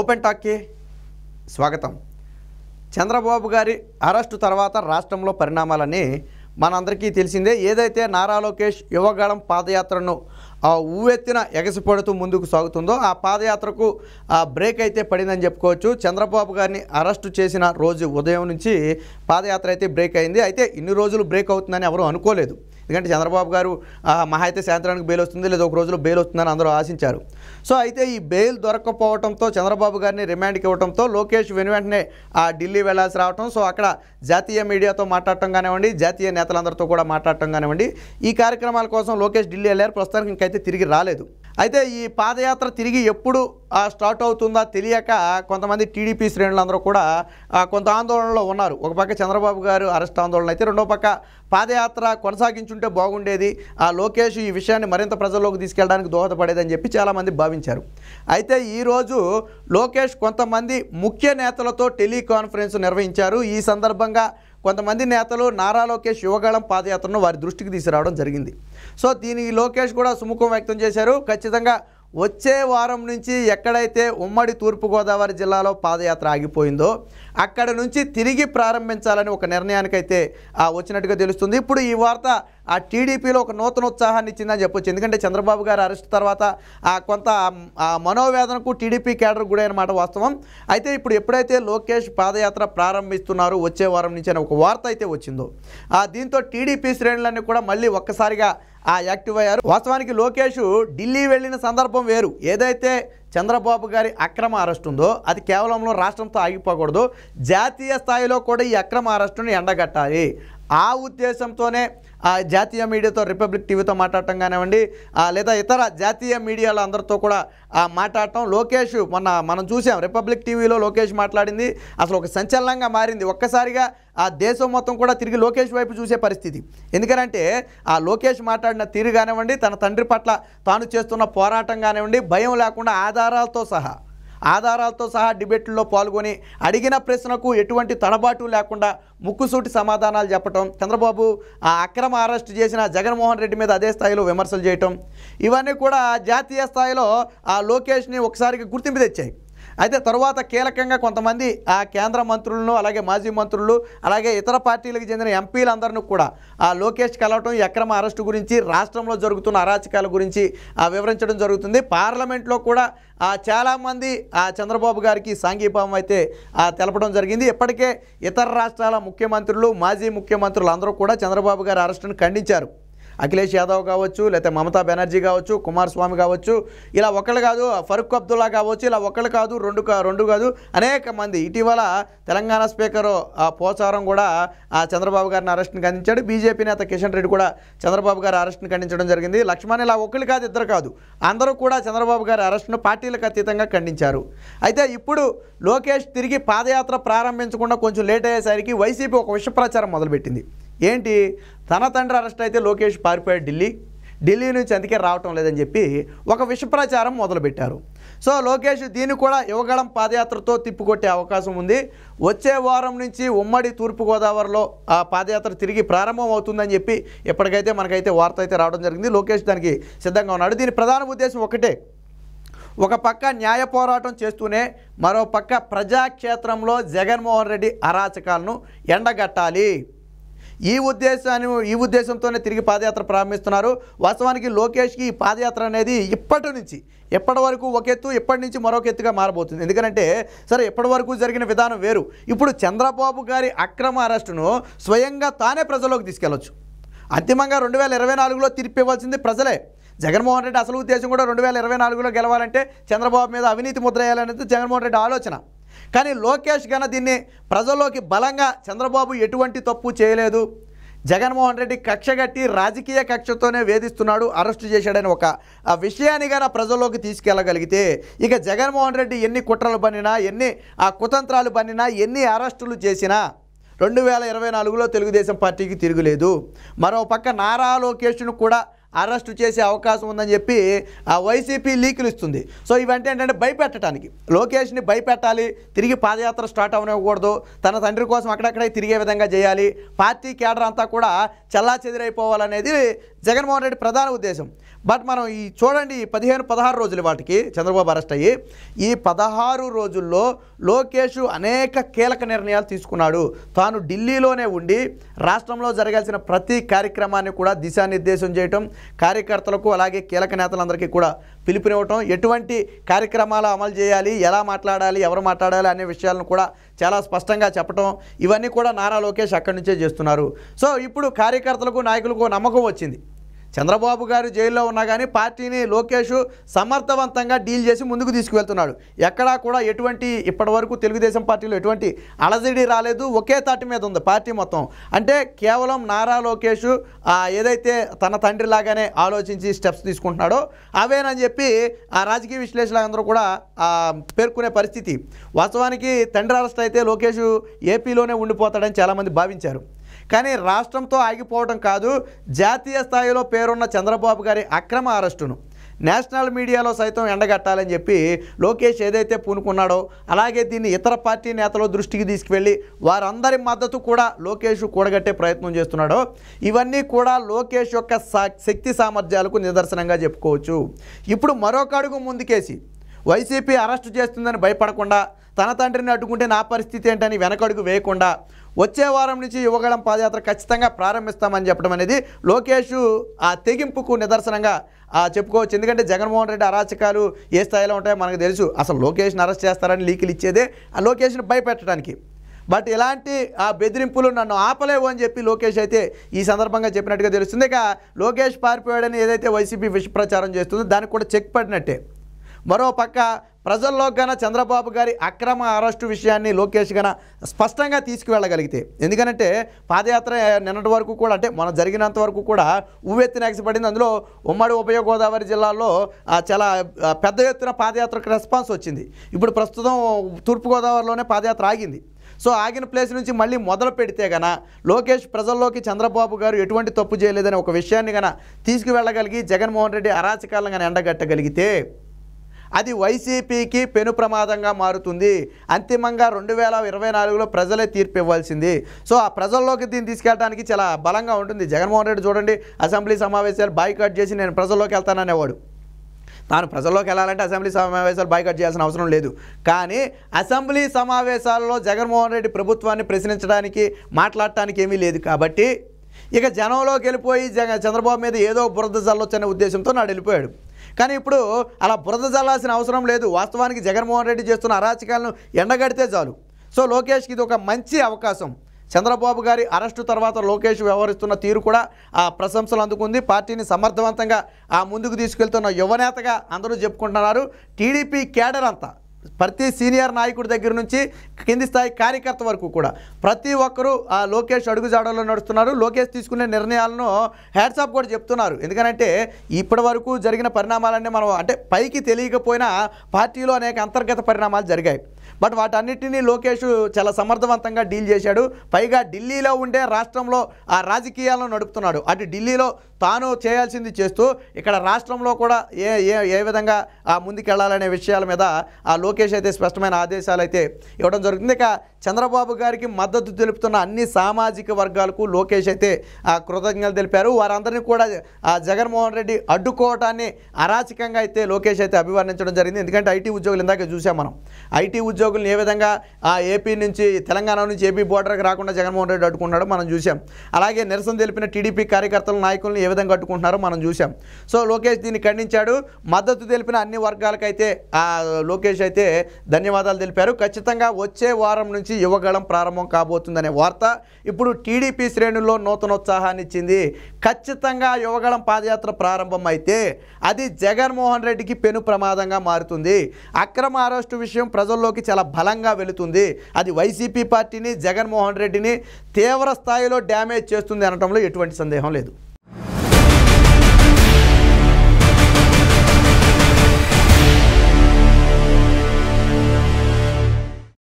open టాక్కి స్వాగతం చంద్రబాబు గారి arrest తర్వాత రాష్ట్రంలో పరిణామాలని మనందరికీ తెలిసిందే ఏదైతే నారా లోకేష్ యువగాళం పాదయాత్రను ఉవ్వెత్తిన ఎగసిపడుతూ ముందుకు సాగుతుందో ఆ పాదయాత్రకు ఆ బ్రేక్ అయితే పడిందని చెప్పుకోవచ్చు చంద్రబాబు గారిని అరెస్టు చేసిన రోజు ఉదయం నుంచి పాదయాత్ర అయితే బ్రేక్ అయింది అయితే ఇన్ని రోజులు బ్రేక్ అవుతుందని ఎవరూ అనుకోలేదు ఎందుకంటే చంద్రబాబు గారు మహా అయితే సాయంత్రానికి బెయిల్ వస్తుంది లేదా ఒక రోజులో బెయిల్ వస్తుందని అందరూ ఆశించారు సో అయితే ఈ బెయిల్ దొరకకపోవడంతో చంద్రబాబు గారిని రిమాండ్కి ఇవ్వడంతో లోకేష్ వెను వెంటనే ఆ ఢిల్లీ వెళ్లాల్సి రావటం సో అక్కడ జాతీయ మీడియాతో మాట్లాడటం కానివ్వండి జాతీయ నేతలందరితో కూడా మాట్లాడటం కానివ్వండి ఈ కార్యక్రమాల కోసం లోకేష్ ఢిల్లీ వెళ్ళారు ప్రస్తుతానికి ఇంకైతే తిరిగి రాలేదు అయితే ఈ పాదయాత్ర తిరిగి ఎప్పుడు స్టార్ట్ అవుతుందా తెలియక కొంతమంది టీడీపీ శ్రేణులందరూ కూడా కొంత ఆందోళనలో ఉన్నారు ఒక పక్క చంద్రబాబు గారు అరెస్ట్ ఆందోళన అయితే రెండో పక్క పాదయాత్ర కొనసాగించుంటే బాగుండేది ఆ లోకేష్ ఈ విషయాన్ని మరింత ప్రజల్లోకి తీసుకెళ్ళడానికి దోహదపడేదని చెప్పి చాలామంది భావించారు అయితే ఈరోజు లోకేష్ కొంతమంది ముఖ్య నేతలతో టెలికాన్ఫరెన్స్ నిర్వహించారు ఈ సందర్భంగా కొంతమంది నేతలు నారా లోకేష్ యువగాళం పాదయాత్రను వారి దృష్టికి తీసుకురావడం జరిగింది సో దీని లోకేష్ కూడా సుముఖం వ్యక్తం చేశారు ఖచ్చితంగా వచ్చే వారం నుంచి ఎక్కడైతే ఉమ్మడి తూర్పుగోదావరి జిల్లాలో పాదయాత్ర ఆగిపోయిందో అక్కడ నుంచి తిరిగి ప్రారంభించాలని ఒక నిర్ణయానికైతే వచ్చినట్టుగా తెలుస్తుంది ఇప్పుడు ఈ వార్త ఆ టీడీపీలో ఒక నూతన ఉత్సాహాన్ని ఇచ్చిందని చెప్పొచ్చు ఎందుకంటే చంద్రబాబు గారు అరెస్ట్ తర్వాత కొంత మనోవేదనకు టీడీపీ కేడర్ గుడైనమాట వాస్తవం అయితే ఇప్పుడు ఎప్పుడైతే లోకేష్ పాదయాత్ర ప్రారంభిస్తున్నారో వచ్చే వారం నుంచి ఒక వార్త అయితే వచ్చిందో దీంతో టీడీపీ శ్రేణులన్నీ కూడా మళ్ళీ ఒక్కసారిగా ఆ యాక్టివ్ అయ్యారు వాస్తవానికి లోకేష్ ఢిల్లీ వెళ్ళిన సందర్భం వేరు ఏదైతే చంద్రబాబు గారి అక్రమ అరెస్ట్ ఉందో అది కేవలంలో రాష్ట్రంతో ఆగిపోకూడదు జాతీయ స్థాయిలో కూడా ఈ అక్రమ అరెస్టును ఎండగట్టాలి ఆ ఉద్దేశంతోనే ఆ జాతీయ మీడియాతో రిపబ్లిక్ టీవీతో మాట్లాడటం కానివ్వండి లేదా ఇతర జాతీయ మీడియాలో అందరితో కూడా మాట్లాడటం లోకేష్ మొన్న మనం చూసాం రిపబ్లిక్ టీవీలో లోకేష్ మాట్లాడింది అసలు ఒక సంచలనంగా మారింది ఒక్కసారిగా ఆ దేశం మొత్తం కూడా తిరిగి లోకేష్ వైపు చూసే పరిస్థితి ఎందుకనంటే ఆ లోకేష్ మాట్లాడిన తీరు కానివ్వండి తన తండ్రి పట్ల తాను చేస్తున్న పోరాటం కానివ్వండి భయం లేకుండా ఆధారాలతో సహా ఆధారాలతో సహా డిబేట్లో పాల్గొని అడిగిన ప్రశ్నకు ఎటువంటి తడబాటు లేకుండా ముక్కుసూటి సమాధానాలు చెప్పటం చంద్రబాబు ఆ అక్రమ అరెస్ట్ చేసిన జగన్మోహన్ రెడ్డి మీద అదే స్థాయిలో విమర్శలు చేయటం ఇవన్నీ కూడా జాతీయ స్థాయిలో ఆ లోకేష్ని ఒకసారికి గుర్తింపు తెచ్చాయి అయితే తర్వాత కీలకంగా కొంతమంది ఆ కేంద్ర మంత్రులను అలాగే మాజీ మంత్రులు అలాగే ఇతర పార్టీలకు చెందిన ఎంపీలందరినీ కూడా ఆ లోకేష్ కలవటం అక్రమ అరెస్టు గురించి రాష్ట్రంలో జరుగుతున్న అరాచకాల గురించి వివరించడం జరుగుతుంది పార్లమెంట్లో కూడా చాలామంది ఆ చంద్రబాబు గారికి సాంఘీభావం అయితే తెలపడం జరిగింది ఇప్పటికే ఇతర రాష్ట్రాల ముఖ్యమంత్రులు మాజీ ముఖ్యమంత్రులు అందరూ కూడా చంద్రబాబు గారి అరెస్టును ఖండించారు అఖిలేష్ యాదవ్ కావచ్చు లేకపోతే మమతా బెనర్జీ కావచ్చు కుమారస్వామి కావచ్చు ఇలా ఒకళ్ళు కాదు ఫరూక్ అబ్దుల్లా కావచ్చు ఇలా ఒకళ్ళు కాదు రెండు రెండు కాదు అనేక మంది ఇటీవల తెలంగాణ స్పీకరు పోచారం కూడా ఆ చంద్రబాబు గారిని అరెస్ట్ని ఖండించాడు బీజేపీ నేత కిషన్ రెడ్డి కూడా చంద్రబాబు గారి అరెస్ట్ని ఖండించడం జరిగింది లక్ష్మణ్ ఇలా ఒకళ్ళు కాదు ఇద్దరు కాదు అందరూ కూడా చంద్రబాబు గారి అరెస్ట్ను పార్టీలకు అతీతంగా ఖండించారు అయితే ఇప్పుడు లోకేష్ తిరిగి పాదయాత్ర ప్రారంభించకుండా కొంచెం లేట్ అయ్యేసరికి వైసీపీ ఒక విష ప్రచారం మొదలుపెట్టింది ఏంటి తన తండ్రి అరెస్ట్ అయితే లోకేష్ పారిపోయాడు ఢిల్లీ ఢిల్లీ నుంచి అందుకే రావటం లేదని చెప్పి ఒక విషప్రచారం మొదలుపెట్టారు సో లోకేష్ దీన్ని కూడా యువగళం పాదయాత్రతో తిప్పుకొట్టే అవకాశం ఉంది వచ్చే వారం నుంచి ఉమ్మడి తూర్పుగోదావరిలో ఆ పాదయాత్ర తిరిగి ప్రారంభం అవుతుందని చెప్పి ఎప్పటికైతే మనకైతే వార్త అయితే రావడం జరిగింది లోకేష్ దానికి సిద్ధంగా ఉన్నాడు దీని ప్రధాన ఉద్దేశం ఒకటే ఒక పక్క న్యాయ పోరాటం చేస్తూనే మరో పక్క ప్రజాక్షేత్రంలో జగన్మోహన్ రెడ్డి అరాచకాలను ఎండగట్టాలి ఈ ఉద్దేశాన్ని ఈ ఉద్దేశంతోనే తిరిగి పాదయాత్ర ప్రారంభిస్తున్నారు వాస్తవానికి లోకేష్కి ఈ పాదయాత్ర అనేది ఇప్పటి నుంచి ఎప్పటి వరకు ఒక ఎత్తు ఇప్పటి నుంచి మరొక ఎత్తుగా మారబోతుంది ఎందుకంటే సరే ఎప్పటి వరకు జరిగిన విధానం వేరు ఇప్పుడు చంద్రబాబు గారి అక్రమ అరెస్టును స్వయంగా తానే ప్రజల్లోకి తీసుకెళ్లొచ్చు అంతిమంగా రెండు వేల ఇరవై నాలుగులో ఇవ్వాల్సింది ప్రజలే జగన్మోహన్ రెడ్డి అసలు ఉద్దేశం కూడా రెండు వేల ఇరవై నాలుగులో గెలవాలంటే చంద్రబాబు మీద అవినీతి ముద్ర వేయాలనేది జగన్మోహన్ రెడ్డి ఆలోచన కానీ లోకేష్ గన దీన్ని ప్రజల్లోకి బలంగా చంద్రబాబు ఎటువంటి తప్పు చేయలేదు జగన్మోహన్ రెడ్డి కక్ష కట్టి రాజకీయ కక్షతోనే వేధిస్తున్నాడు అరెస్టు చేశాడని ఒక ఆ విషయాన్ని కానీ ప్రజల్లోకి తీసుకెళ్ళగలిగితే ఇక జగన్మోహన్ రెడ్డి ఎన్ని కుట్రలు పన్నినా ఎన్ని ఆ కుతంత్రాలు పన్నినా ఎన్ని అరెస్టులు చేసినా రెండు వేల ఇరవై నాలుగులో తెలుగుదేశం పార్టీకి తిరుగులేదు మరో పక్క నారా లోకేష్ను కూడా అరెస్ట్ చేసే అవకాశం ఉందని చెప్పి ఆ వైసీపీ లీకులు ఇస్తుంది సో ఇవంటే ఏంటంటే భయపెట్టడానికి లోకేష్ని భయపెట్టాలి తిరిగి పాదయాత్ర స్టార్ట్ అవ్వకూడదు తన తండ్రి కోసం అక్కడక్కడే తిరిగే విధంగా చేయాలి పార్టీ కేడర్ అంతా కూడా చల్లా చెదిరైపోవాలనేది జగన్మోహన్ రెడ్డి ప్రధాన ఉద్దేశం బట్ మనం ఈ చూడండి పదిహేను పదహారు రోజులు వాటికి చంద్రబాబు అరెస్ట్ అయ్యి ఈ పదహారు రోజుల్లో లోకేష్ అనేక కీలక నిర్ణయాలు తీసుకున్నాడు తాను ఢిల్లీలోనే ఉండి రాష్ట్రంలో జరగాల్సిన ప్రతి కార్యక్రమాన్ని కూడా దిశానిర్దేశం చేయటం కార్యకర్తలకు అలాగే కీలక నేతలందరికీ కూడా పిలుపునివ్వటం ఎటువంటి కార్యక్రమాలు అమలు చేయాలి ఎలా మాట్లాడాలి ఎవరు మాట్లాడాలి అనే విషయాలను కూడా చాలా స్పష్టంగా చెప్పటం ఇవన్నీ కూడా నారా లోకేష్ అక్కడి నుంచే చేస్తున్నారు సో ఇప్పుడు కార్యకర్తలకు నాయకులకు నమ్మకం వచ్చింది చంద్రబాబు గారు జైల్లో ఉన్నా కానీ పార్టీని లోకేష్ సమర్థవంతంగా డీల్ చేసి ముందుకు తీసుకువెళ్తున్నాడు ఎక్కడా కూడా ఎటువంటి ఇప్పటివరకు తెలుగుదేశం పార్టీలో ఎటువంటి అలజడి రాలేదు ఒకే తాటి మీద ఉంది పార్టీ మొత్తం అంటే కేవలం నారా లోకేష్ ఏదైతే తన తండ్రి లాగానే ఆలోచించి స్టెప్స్ తీసుకుంటున్నాడో అవేనని చెప్పి ఆ రాజకీయ విశ్లేషకులందరూ కూడా పేర్కొనే పరిస్థితి వాస్తవానికి తండ్రి అరెస్ట్ అయితే లోకేష్ ఏపీలోనే ఉండిపోతాడని చాలామంది భావించారు కానీ రాష్ట్రంతో ఆగిపోవడం కాదు జాతీయ స్థాయిలో పేరున్న చంద్రబాబు గారి అక్రమ అరెస్టును నేషనల్ మీడియాలో సైతం ఎండగట్టాలని చెప్పి లోకేష్ ఏదైతే పూనుకున్నాడో అలాగే దీన్ని ఇతర పార్టీ నేతలు దృష్టికి తీసుకువెళ్ళి వారందరి మద్దతు కూడా లోకేష్ కూడగట్టే ప్రయత్నం చేస్తున్నాడో ఇవన్నీ కూడా లోకేష్ యొక్క శక్తి సామర్థ్యాలకు నిదర్శనంగా చెప్పుకోవచ్చు ఇప్పుడు మరొక అడుగు ముందుకేసి వైసీపీ అరెస్ట్ చేస్తుందని భయపడకుండా తన తండ్రిని అడ్డుకుంటే నా పరిస్థితి ఏంటని వెనకడుగు వేయకుండా వచ్చే వారం నుంచి యువగళం పాదయాత్ర ఖచ్చితంగా ప్రారంభిస్తామని చెప్పడం అనేది లోకేష్ ఆ తెగింపుకు నిదర్శనంగా చెప్పుకోవచ్చు ఎందుకంటే జగన్మోహన్ రెడ్డి అరాచకాలు ఏ స్థాయిలో ఉంటాయో మనకు తెలుసు అసలు లోకేష్ని అరెస్ట్ చేస్తారని లీకులు ఇచ్చేదే ఆ లోకేష్ని భయపెట్టడానికి బట్ ఇలాంటి ఆ బెదిరింపులు నన్ను ఆపలేవు అని చెప్పి లోకేష్ అయితే ఈ సందర్భంగా చెప్పినట్టుగా తెలుస్తుంది ఇక లోకేష్ పారిపోయాడని ఏదైతే వైసీపీ విష ప్రచారం చేస్తుందో దానికి కూడా చెక్ పడినట్టే మరోపక్క ప్రజల్లో గన చంద్రబాబు గారి అక్రమ అరెస్టు విషయాన్ని లోకేష్ గన స్పష్టంగా తీసుకువెళ్ళగలిగితే ఎందుకంటే పాదయాత్ర నిన్నటి వరకు కూడా అంటే మన జరిగినంత వరకు కూడా ఉవ్వెత్తిన ఎగసిపడింది అందులో ఉమ్మడి ఉభయ గోదావరి జిల్లాలో చాలా పెద్ద ఎత్తున పాదయాత్రకు రెస్పాన్స్ వచ్చింది ఇప్పుడు ప్రస్తుతం తూర్పుగోదావరిలోనే పాదయాత్ర ఆగింది సో ఆగిన ప్లేస్ నుంచి మళ్ళీ మొదలు పెడితే గన లోకేష్ ప్రజల్లోకి చంద్రబాబు గారు ఎటువంటి తప్పు చేయలేదని ఒక విషయాన్ని గన తీసుకువెళ్ళగలిగి జగన్మోహన్ రెడ్డి అరాచకాలను ఎండగట్టగలిగితే అది వైసీపీకి పెను ప్రమాదంగా మారుతుంది అంతిమంగా రెండు వేల ఇరవై నాలుగులో ప్రజలే తీర్పు ఇవ్వాల్సింది సో ఆ ప్రజల్లోకి దీన్ని తీసుకెళ్ళడానికి చాలా బలంగా ఉంటుంది జగన్మోహన్ రెడ్డి చూడండి అసెంబ్లీ సమావేశాలు బాయ్కాట్ చేసి నేను ప్రజల్లోకి వెళ్తాననేవాడు తాను ప్రజల్లోకి వెళ్ళాలంటే అసెంబ్లీ సమావేశాలు బైకట్ చేయాల్సిన అవసరం లేదు కానీ అసెంబ్లీ సమావేశాల్లో జగన్మోహన్ రెడ్డి ప్రభుత్వాన్ని ప్రశ్నించడానికి మాట్లాడటానికి ఏమీ లేదు కాబట్టి ఇక జనంలోకి వెళ్ళిపోయి జగ చంద్రబాబు మీద ఏదో బురద జల్లొచ్చనే ఉద్దేశంతో నాడు వెళ్ళిపోయాడు కానీ ఇప్పుడు అలా బురద జల్లాల్సిన అవసరం లేదు వాస్తవానికి జగన్మోహన్ రెడ్డి చేస్తున్న అరాచకాలను ఎండగడితే చాలు సో లోకేష్కి ఇది ఒక మంచి అవకాశం చంద్రబాబు గారి అరెస్టు తర్వాత లోకేష్ వ్యవహరిస్తున్న తీరు కూడా ఆ ప్రశంసలు అందుకుంది పార్టీని సమర్థవంతంగా ఆ ముందుకు తీసుకెళ్తున్న యువనేతగా అందరూ చెప్పుకుంటున్నారు టీడీపీ కేడర్ అంతా ప్రతి సీనియర్ నాయకుడి దగ్గర నుంచి కింది స్థాయి కార్యకర్త వరకు కూడా ప్రతి ఒక్కరూ ఆ లోకేష్ అడుగుజాడలో నడుస్తున్నారు లోకేష్ తీసుకునే నిర్ణయాలను హ్యాట్సాప్ కూడా చెప్తున్నారు ఎందుకంటే ఇప్పటి వరకు జరిగిన పరిణామాలన్నీ మనం అంటే పైకి తెలియకపోయినా పార్టీలో అనేక అంతర్గత పరిణామాలు జరిగాయి బట్ వాటన్నిటినీ లోకేష్ చాలా సమర్థవంతంగా డీల్ చేశాడు పైగా ఢిల్లీలో ఉండే రాష్ట్రంలో ఆ రాజకీయాలను నడుపుతున్నాడు అటు ఢిల్లీలో తాను చేయాల్సింది చేస్తూ ఇక్కడ రాష్ట్రంలో కూడా ఏ ఏ ఏ విధంగా ముందుకెళ్లాలనే విషయాల మీద ఆ లోకేష్ అయితే స్పష్టమైన ఆదేశాలు అయితే ఇవ్వడం జరుగుతుంది ఇక చంద్రబాబు గారికి మద్దతు తెలుపుతున్న అన్ని సామాజిక వర్గాలకు లోకేష్ అయితే కృతజ్ఞతలు తెలిపారు వారందరినీ కూడా ఆ జగన్మోహన్ రెడ్డి అడ్డుకోవటాన్ని అరాచకంగా అయితే లోకేష్ అయితే అభివర్ణించడం జరిగింది ఎందుకంటే ఐటీ ఉద్యోగులు ఇందాక చూసాం మనం ఐటీ ఉద్యోగులు ఉద్యోగులను ఏ విధంగా ఆ ఏపీ నుంచి తెలంగాణ నుంచి ఏపీ బోర్డర్కి రాకుండా జగన్మోహన్ రెడ్డి అడ్డుకున్నాడో మనం చూసాం అలాగే నిరసన తెలిపిన టీడీపీ కార్యకర్తల నాయకులను ఏ విధంగా అడ్డుకుంటున్నారో మనం చూసాం సో లోకేష్ దీన్ని ఖండించాడు మద్దతు తెలిపిన అన్ని వర్గాలకైతే ఆ లోకేష్ అయితే ధన్యవాదాలు తెలిపారు ఖచ్చితంగా వచ్చే వారం నుంచి యువగళం ప్రారంభం కాబోతుందనే వార్త ఇప్పుడు టీడీపీ శ్రేణుల్లో నూతనోత్సాహాన్ని ఇచ్చింది ఖచ్చితంగా యువగళం పాదయాత్ర ప్రారంభం అయితే అది జగన్మోహన్ రెడ్డికి పెను ప్రమాదంగా మారుతుంది అక్రమ అరెస్టు విషయం ప్రజల్లోకి చాలా బలంగా వెళుతుంది అది వైసీపీ పార్టీని జగన్మోహన్ రెడ్డిని తీవ్ర స్థాయిలో డ్యామేజ్ చేస్తుంది అనడంలో ఎటువంటి సందేహం లేదు